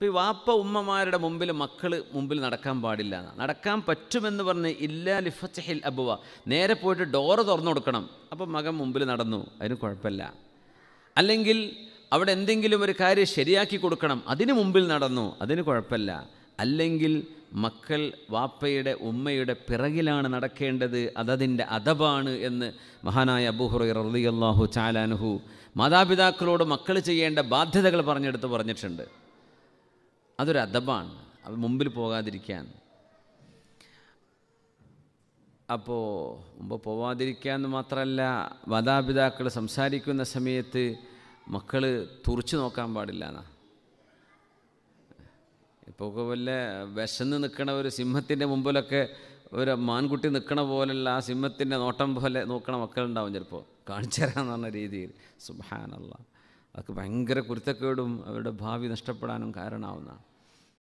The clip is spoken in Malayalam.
ഇപ്പോൾ ഈ വാപ്പ ഉമ്മമാരുടെ മുമ്പിൽ മക്കൾ മുമ്പിൽ നടക്കാൻ പാടില്ല നടക്കാൻ പറ്റുമെന്ന് പറഞ്ഞ് ഇല്ലാ ലിഫച്ചഹിൽ അബുവ നേരെ പോയിട്ട് ഡോറ് തുറന്നു കൊടുക്കണം അപ്പോൾ മകൻ മുമ്പിൽ നടന്നു അതിന് കുഴപ്പമില്ല അല്ലെങ്കിൽ അവിടെ എന്തെങ്കിലും ഒരു കാര്യം ശരിയാക്കി കൊടുക്കണം അതിന് മുമ്പിൽ നടന്നു അതിന് കുഴപ്പമില്ല അല്ലെങ്കിൽ മക്കൾ വാപ്പയുടെ ഉമ്മയുടെ പിറകിലാണ് നടക്കേണ്ടത് അതതിൻ്റെ അതബാണ് എന്ന് മഹാനായ അബുഹുറൈ റളിയല്ലാഹു ചാലാനുഹു മാതാപിതാക്കളോട് മക്കൾ ചെയ്യേണ്ട ബാധ്യതകൾ പറഞ്ഞെടുത്ത് പറഞ്ഞിട്ടുണ്ട് അതൊരു അദബാണ് മുമ്പിൽ പോകാതിരിക്കാൻ അപ്പോൾ മുമ്പ് പോവാതിരിക്കുക എന്ന് മാത്രമല്ല മാതാപിതാക്കൾ സംസാരിക്കുന്ന സമയത്ത് മക്കൾ തുറച്ചു നോക്കാൻ പാടില്ല എന്നാ ഇപ്പോൾ വല്ല വിശന്ന് നിൽക്കണ ഒരു സിംഹത്തിൻ്റെ മുമ്പിലൊക്കെ ഒരു മാൻകുട്ടി നിൽക്കണ പോലുള്ള ആ സിംഹത്തിൻ്റെ നോട്ടം പോലെ നോക്കണ മക്കളുണ്ടാവും ചിലപ്പോൾ കാണിച്ചു തരാമെന്ന് പറഞ്ഞ രീതിയിൽ സുബാനല്ല അതൊക്കെ ഭയങ്കര കുരുത്തക്കേടും അവരുടെ ഭാവി നഷ്ടപ്പെടാനും കാരണമാവുന്നതാണ്